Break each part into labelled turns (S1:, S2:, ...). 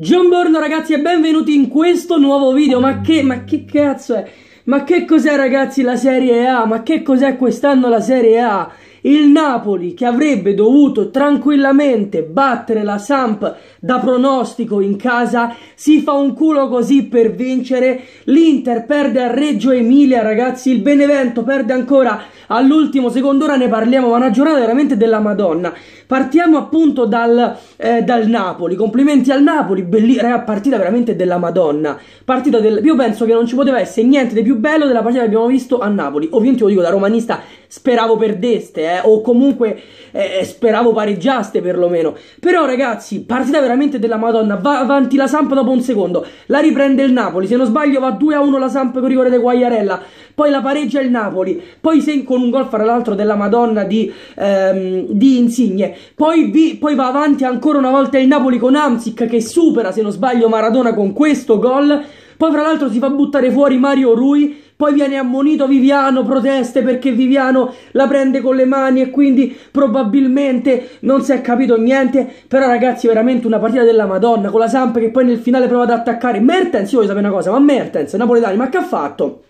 S1: Buongiorno ragazzi e benvenuti in questo nuovo video Ma che, ma che cazzo è? Ma che cos'è ragazzi la Serie A? Ma che cos'è quest'anno la Serie A? Il Napoli che avrebbe dovuto tranquillamente battere la Samp da pronostico in casa si fa un culo così per vincere. L'Inter perde a Reggio Emilia, ragazzi. Il Benevento perde ancora all'ultimo secondo. Ora ne parliamo, ma una giornata veramente della Madonna. Partiamo appunto dal, eh, dal Napoli. Complimenti al Napoli, belli- partita veramente della Madonna. Partita del- io penso che non ci poteva essere niente di più bello della partita che abbiamo visto a Napoli. Ovviamente lo dico da romanista, speravo perdeste, eh, o comunque eh, eh, speravo pareggiaste perlomeno. Però ragazzi, partita veramente della Madonna. Va avanti la Samp dopo un secondo, la riprende il Napoli. Se non sbaglio va 2-1 la Samp con rigore di Guagliarella poi la pareggia il Napoli, poi se con un gol fra l'altro della Madonna di, ehm, di Insigne, poi, vi, poi, va avanti ancora una volta il Napoli con Amsic che supera se non sbaglio Maradona con questo gol, poi fra l'altro si fa buttare fuori Mario Rui, poi viene ammonito Viviano, proteste perché Viviano la prende con le mani e quindi probabilmente non si è capito niente. Però ragazzi, veramente una partita della Madonna con la Samp che poi nel finale prova ad attaccare. Mertens, io voglio sapere una cosa, ma Mertens, napoletani, ma che ha fatto?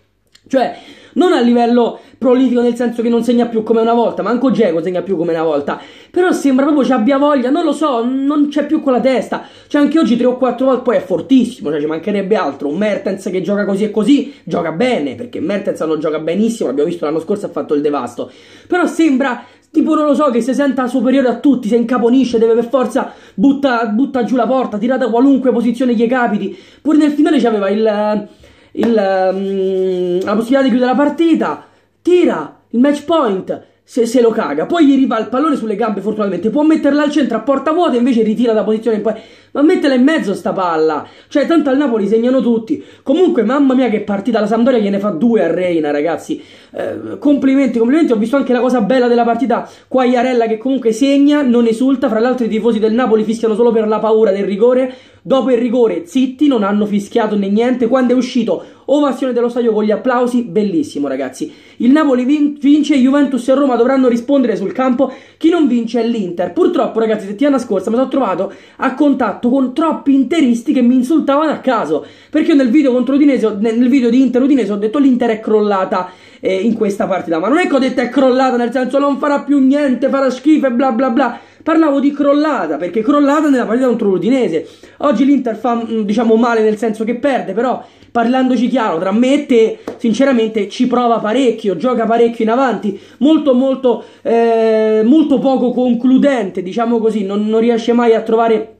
S1: Cioè, non a livello prolifico nel senso che non segna più come una volta, manco Diego segna più come una volta, però sembra proprio ci abbia voglia, non lo so, non c'è più con la testa, cioè anche oggi 3 o 4 volte poi è fortissimo, cioè ci mancherebbe altro, un Mertens che gioca così e così, gioca bene, perché Mertens non gioca benissimo, l'abbiamo visto l'anno scorso ha fatto il devasto, però sembra tipo non lo so che si senta superiore a tutti, si incaponisce, deve per forza butta, butta giù la porta, tirata qualunque posizione gli capiti, pure nel finale c'aveva il eh, il, um, la possibilità di chiudere la partita, tira il match point. Se, se, lo caga, poi gli arriva il pallone sulle gambe. Fortunatamente può metterla al centro a porta vuota. e Invece ritira da posizione in poi. Ma mettela in mezzo sta palla. Cioè, tanto al Napoli segnano tutti. Comunque, mamma mia, che partita! La Sampdoria gliene fa due a Reina, ragazzi. Eh, complimenti, complimenti. Ho visto anche la cosa bella della partita. Qua Iarella che comunque segna, non esulta. Fra l'altro, i tifosi del Napoli fischiano solo per la paura del rigore. Dopo il rigore, zitti, non hanno fischiato né niente. Quando è uscito, ovazione dello stadio con gli applausi, bellissimo ragazzi. Il Napoli vin- vince, Juventus e Roma dovranno rispondere sul campo. Chi non vince è l'Inter. Purtroppo, ragazzi, settimana scorsa mi sono trovato a contatto con troppi interisti che mi insultavano a caso. Perché nel video contro Udinese, nel video di Inter Udinese, ho detto l'Inter è crollata eh, in questa partita. Ma non è che ho detto è crollata, nel senso non farà più niente, farà schifo e bla bla bla. Parlavo di crollata, perché crollata nella partita contro l'Udinese. Oggi l'Inter fa, mm, diciamo, male nel senso che perde, però parlandoci chiaro, tra me e te, sinceramente ci prova parecchio, gioca parecchio in avanti, molto molto, eh, molto poco concludente, diciamo così, non, non riesce mai a trovare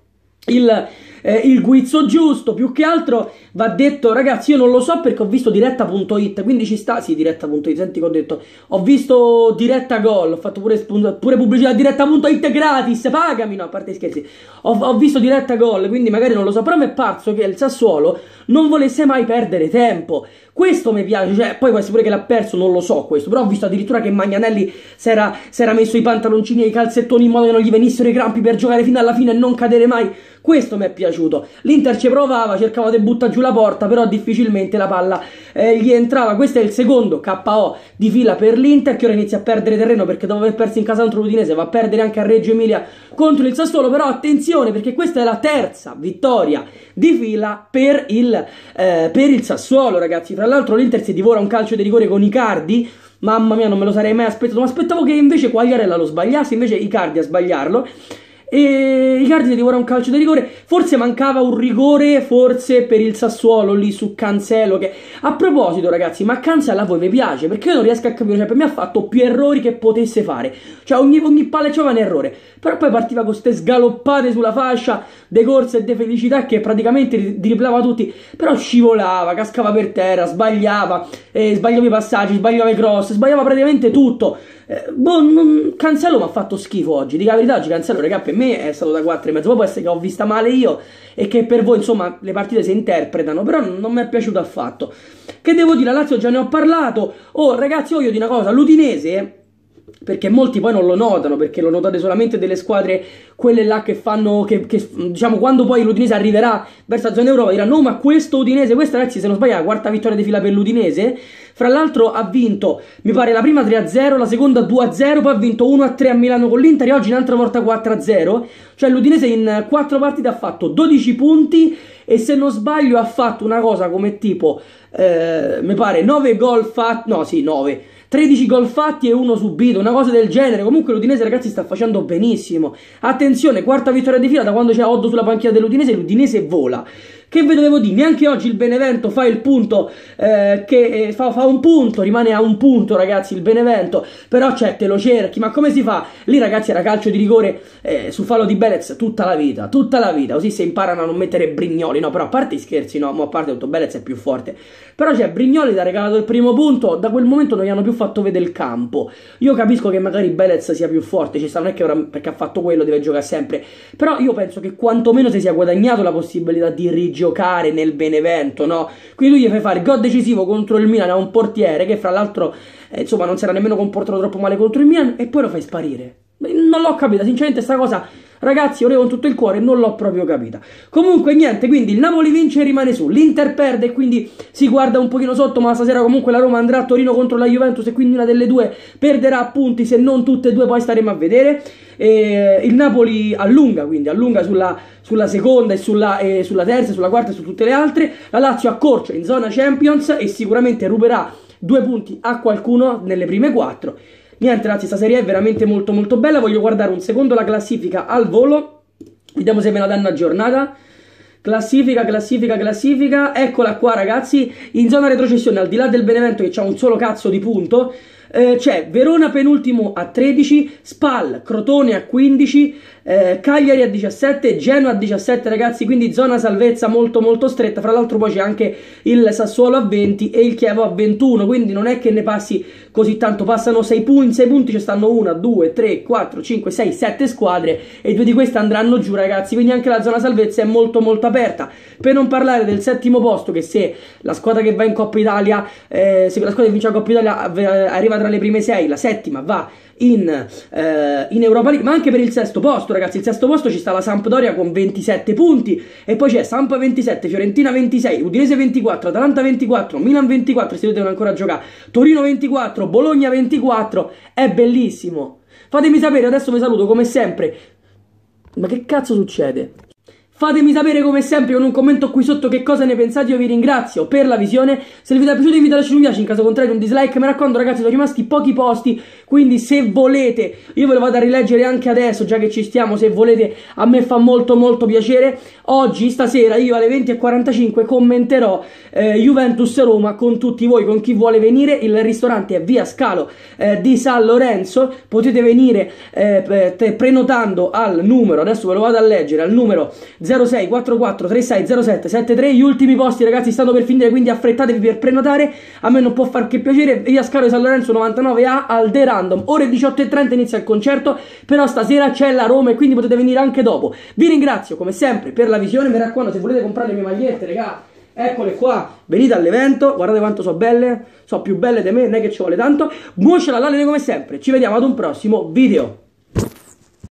S1: il eh, il guizzo giusto, più che altro va detto ragazzi io non lo so perché ho visto diretta.it, quindi ci sta, sì diretta.it, senti che ho detto, ho visto diretta gol, ho fatto pure, pure pubblicità diretta.it gratis, pagami, no a parte scherzi, ho, ho visto diretta gol, quindi magari non lo so, però mi è parso che il Sassuolo non volesse mai perdere tempo, questo mi piace, cioè poi può pure che l'ha perso, non lo so questo, però ho visto addirittura che Magnanelli si era messo i pantaloncini e i calzettoni in modo che non gli venissero i crampi per giocare fino alla fine e non cadere mai. Questo mi è piaciuto. L'Inter ci provava, cercava di buttare giù la porta, però difficilmente la palla eh, gli entrava. Questo è il secondo KO di fila per l'Inter, che ora inizia a perdere terreno perché dopo aver perso in casa contro l'Udinese va a perdere anche a Reggio Emilia contro il Sassuolo. Però attenzione perché questa è la terza vittoria di fila per il, eh, per il Sassuolo, ragazzi. Tra l'altro l'Inter si divora un calcio di rigore con i cardi. Mamma mia, non me lo sarei mai aspettato. Ma aspettavo che invece Quagliarella lo sbagliasse, invece Icardi a sbagliarlo. E i Cardinali devono un calcio di rigore. Forse mancava un rigore, forse per il Sassuolo lì su Cancelo. Che... A proposito, ragazzi, ma Cancelo a voi vi piace? Perché io non riesco a capire. Cioè, per me ha fatto più errori che potesse fare. Cioè, ogni, ogni palla c'era un errore. Però poi partiva con queste sgaloppate sulla fascia. De Corsa e De Felicità che praticamente driblava tutti, però scivolava, cascava per terra, sbagliava, eh, sbagliava i passaggi, sbagliava i cross, sbagliava praticamente tutto. Eh, boh, non... Cancelo mi ha fatto schifo oggi, dica la verità, oggi Cancello, raga, per me è stato da 4 e mezzo, può essere che ho vista male io e che per voi, insomma, le partite si interpretano, però non mi è piaciuto affatto. Che devo dire, la Lazio già ne ho parlato. Oh, ragazzi, voglio dire una cosa, l'Udinese perché molti poi non lo notano, perché lo notate solamente delle squadre, quelle là che fanno, che, che diciamo quando poi l'Udinese arriverà verso la zona Europa, diranno no ma questo Udinese, questa ragazzi se non sbaglio è la quarta vittoria di fila per l'Udinese, fra l'altro ha vinto, mi pare la prima 3-0, la seconda 2-0, poi ha vinto 1-3 a Milano con l'Inter e oggi un'altra volta 4-0, cioè l'Udinese in 4 partite ha fatto 12 punti e se non sbaglio ha fatto una cosa come tipo, eh, mi pare 9 gol fatti, no sì 9 13 gol fatti e uno subito, una cosa del genere. Comunque l'Udinese, ragazzi, sta facendo benissimo. Attenzione, quarta vittoria di fila da quando c'è Oddo sulla panchina dell'Udinese, l'Udinese vola. Che vi dovevo dire? Neanche oggi il Benevento fa il punto, eh, che eh, fa, fa, un punto, rimane a un punto ragazzi il Benevento, però c'è, cioè, te lo cerchi, ma come si fa? Lì ragazzi era calcio di rigore eh, su fallo di Belez tutta la vita, tutta la vita, così si imparano a non mettere Brignoli, no però a parte i scherzi, no, ma a parte tutto Belez è più forte, però c'è cioè, Brignoli ti ha regalato il primo punto, da quel momento non gli hanno più fatto vedere il campo, io capisco che magari Belez sia più forte, ci sta, non è che ora perché ha fatto quello deve giocare sempre, però io penso che quantomeno si sia guadagnato la possibilità di rigirare giocare nel Benevento, no? Quindi tu gli fai fare gol decisivo contro il Milan a un portiere che fra l'altro, eh, insomma, non si era nemmeno comportato troppo male contro il Milan e poi lo fai sparire. Non l'ho capita, sinceramente sta cosa Ragazzi, volevo con tutto il cuore, non l'ho proprio capita. Comunque, niente, quindi il Napoli vince e rimane su. L'Inter perde e quindi si guarda un pochino sotto, ma stasera comunque la Roma andrà a Torino contro la Juventus e quindi una delle due perderà punti, se non tutte e due poi staremo a vedere. E il Napoli allunga, quindi allunga sulla, sulla seconda e sulla, eh, sulla terza, sulla quarta e su tutte le altre. La Lazio accorcia in zona Champions e sicuramente ruberà due punti a qualcuno nelle prime quattro. Niente, ragazzi, Questa serie è veramente molto molto bella. Voglio guardare un secondo la classifica al volo. Vediamo se me la danno aggiornata. Classifica, classifica, classifica. Eccola qua, ragazzi. In zona retrocessione, al di là del Benevento che c'ha un solo cazzo di punto. Eh, c'è Verona penultimo a 13, Spal, Crotone a 15, eh, Cagliari a 17, Genoa a 17 ragazzi, quindi zona salvezza molto molto stretta, fra l'altro poi c'è anche il Sassuolo a 20 e il Chievo a 21, quindi non è che ne passi così tanto, passano 6 punti, 6 punti ci stanno 1, 2, 3, 4, 5, 6, 7 squadre e due di queste andranno giù ragazzi, quindi anche la zona salvezza è molto molto aperta, per non parlare del settimo posto che se la squadra che va in Coppa Italia, eh, se la squadra che vince la Coppa Italia eh, arriva tra le prime sei, la settima va in, eh, in, Europa League, ma anche per il sesto posto, ragazzi. Il sesto posto ci sta la Sampdoria con 27 punti, e poi c'è Sampa 27, Fiorentina 26, Udinese 24, Atalanta 24, Milan 24. Se devono ancora giocare, Torino 24, Bologna 24. È bellissimo. Fatemi sapere, adesso vi saluto come sempre. Ma che cazzo succede? Fatemi sapere come sempre con un commento qui sotto che cosa ne pensate, io vi ringrazio per la visione, se il video è piaciuto vi lasciate un piace, in caso contrario un dislike, mi raccomando ragazzi sono rimasti pochi posti, quindi se volete, io ve lo vado a rileggere anche adesso, già che ci stiamo, se volete, a me fa molto molto piacere, oggi, stasera, io alle 20.45 commenterò eh, Juventus Roma con tutti voi, con chi vuole venire, il ristorante è via Scalo eh, di San Lorenzo, potete venire eh, prenotando al numero, adesso ve lo vado a leggere, al numero 0 06 44 gli ultimi posti ragazzi stanno per finire quindi affrettatevi per prenotare a me non può far che piacere via Scaro di San Lorenzo 99A al The Random ore 18.30 inizia il concerto però stasera c'è la Roma e quindi potete venire anche dopo vi ringrazio come sempre per la visione mi raccomando se volete comprare le mie magliette raga Eccole qua, venite all'evento, guardate quanto sono belle, sono più belle di me, non è che ci vuole tanto. Buon ce l'allale come sempre, ci vediamo ad un prossimo video.